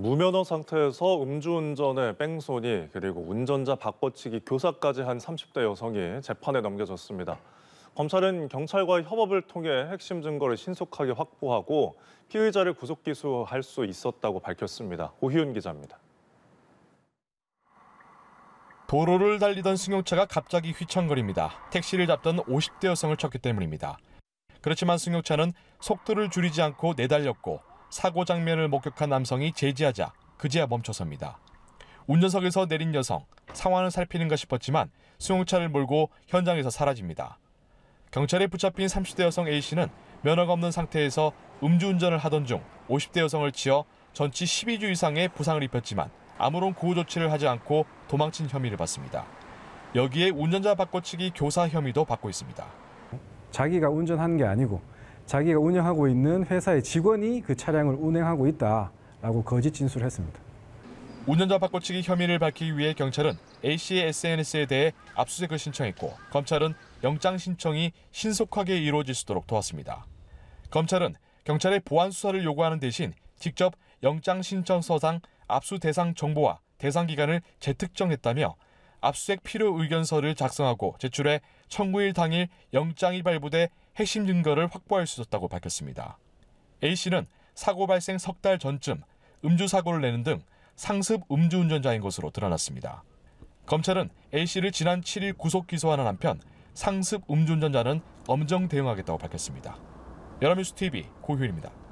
무면허 상태에서 음주운전에 뺑소니 그리고 운전자 바꿔치기 교사까지 한 30대 여성이 재판에 넘겨졌습니다. 검찰은 경찰과 협업을 통해 핵심 증거를 신속하게 확보하고 피의자를 구속 기소할 수 있었다고 밝혔습니다. 오희윤 기자입니다. 도로를 달리던 승용차가 갑자기 휘청거립니다. 택시를 잡던 50대 여성을 쳤기 때문입니다. 그렇지만 승용차는 속도를 줄이지 않고 내달렸고 사고 장면을 목격한 남성이 제지하자 그제야 멈춰섭니다. 운전석에서 내린 여성, 상황을 살피는가 싶었지만 승용차를 몰고 현장에서 사라집니다. 경찰에 붙잡힌 30대 여성 A씨는 면허가 없는 상태에서 음주운전을 하던 중 50대 여성을 치어 전치 12주 이상의 부상을 입혔지만 아무런 구호 조치를 하지 않고 도망친 혐의를 받습니다. 여기에 운전자 바꿔치기 교사 혐의도 받고 있습니다. 자기가 운전한 게 아니고 자기가 운영하고 있는 회사의 직원이 그 차량을 운행하고 있다라고 거짓 진술을 했습니다. 운전자 바꿔치기 혐의를 밝히기 위해 경찰은 A씨의 SNS에 대해 압수수색을 신청했고 검찰은 영장 신청이 신속하게 이루어질 수 있도록 도왔습니다. 검찰은 경찰의 보안 수사를 요구하는 대신 직접 영장 신청서상 압수 대상 정보와 대상 기간을 재특정했다며 압수색 필요 의견서를 작성하고 제출해 청구일 당일 영장이 발부돼 핵심 증거를 확보할 수 있었다고 밝혔습니다. A씨는 사고 발생 석 달 전쯤 음주 사고를 내는 등 상습 음주운전자인 것으로 드러났습니다. 검찰은 A씨를 지난 7일 구속 기소하는 한편 상습 음주운전자는 엄정 대응하겠다고 밝혔습니다. 여러뉴스 TV 고효일입니다.